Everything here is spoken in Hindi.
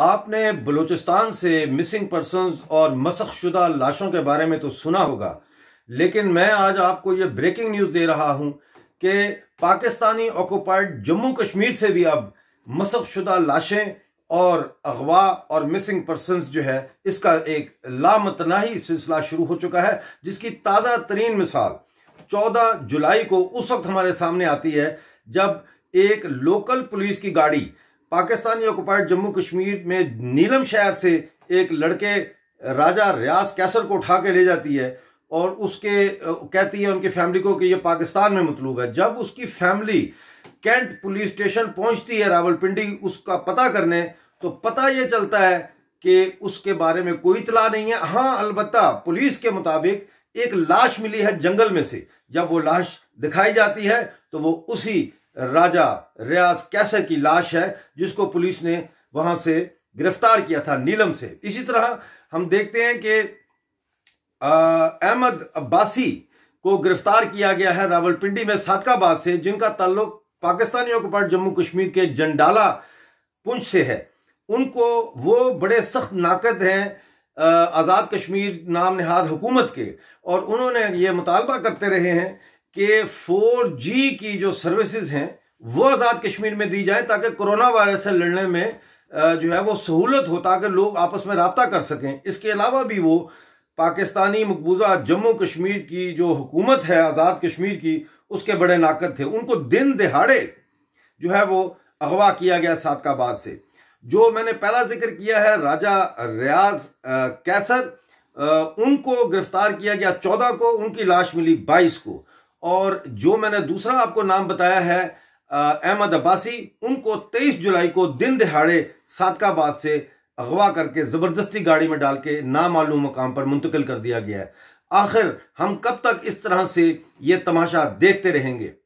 आपने बलूचिस्तान से मिसिंग पर्सन और मसख शुदा लाशों के बारे में तो सुना होगा लेकिन मैं आज आपको ये ब्रेकिंग न्यूज़ दे रहा हूं कि पाकिस्तानी ऑक्यूपाइड जम्मू कश्मीर से भी अब मसख शुदा लाशें और अगवा और मिसिंग पर्सन जो है इसका एक लामतनाही सिलसिला शुरू हो चुका है जिसकी ताज़ा तरीन मिसाल 14 जुलाई को उस वक्त हमारे सामने आती है जब एक लोकल पुलिस की गाड़ी पाकिस्तानी ऑक्युपाइड जम्मू कश्मीर में नीलम शहर से एक लड़के राजा रियाज कैसर को उठा के ले जाती है और उसके कहती है उनकी फैमिली को कि ये पाकिस्तान में मतलूब है जब उसकी फैमिली कैंट पुलिस स्टेशन पहुंचती है रावलपिंडी उसका पता करने तो पता ये चलता है कि उसके बारे में कोई इतला नहीं है हाँ अलबत् पुलिस के मुताबिक एक लाश मिली है जंगल में से जब वो लाश दिखाई जाती है तो वो उसी राजा रियाज कैसर की लाश है जिसको पुलिस ने वहां से गिरफ्तार किया था नीलम से इसी तरह हम देखते हैं कि अहमद अब्बासी को गिरफ्तार किया गया है रावलपिंडी में सादकाबाद से जिनका ताल्लुक पाकिस्तानियों के पास जम्मू कश्मीर के जंडाला पुंछ से है उनको वो बड़े सख्त नाकद हैं आज़ाद कश्मीर नाम नहाद हुकूमत के और उन्होंने ये मुतालबा करते रहे हैं कि 4G की जो सर्विसेज हैं वो आज़ाद कश्मीर में दी जाए ताकि कोरोना वायरस से लड़ने में जो है वो सहूलत हो ताकि लोग आपस में रबता कर सकें इसके अलावा भी वो पाकिस्तानी मकबूजा जम्मू कश्मीर की जो हुकूमत है आज़ाद कश्मीर की उसके बड़े नाकद थे उनको दिन दिहाड़े जो है वो अगवा किया गया सादकाबाद से जो मैंने पहला जिक्र किया है राजा रियाज कैसर उनको गिरफ्तार किया गया चौदह को उनकी लाश मिली बाईस को और जो मैंने दूसरा आपको नाम बताया है अहमद अब्बासी उनको 23 जुलाई को दिन दिहाड़े सादकाबाद से अगवा करके ज़बरदस्ती गाड़ी में डाल के नामालूम मकाम पर मुंतकिल कर दिया गया है आखिर हम कब तक इस तरह से ये तमाशा देखते रहेंगे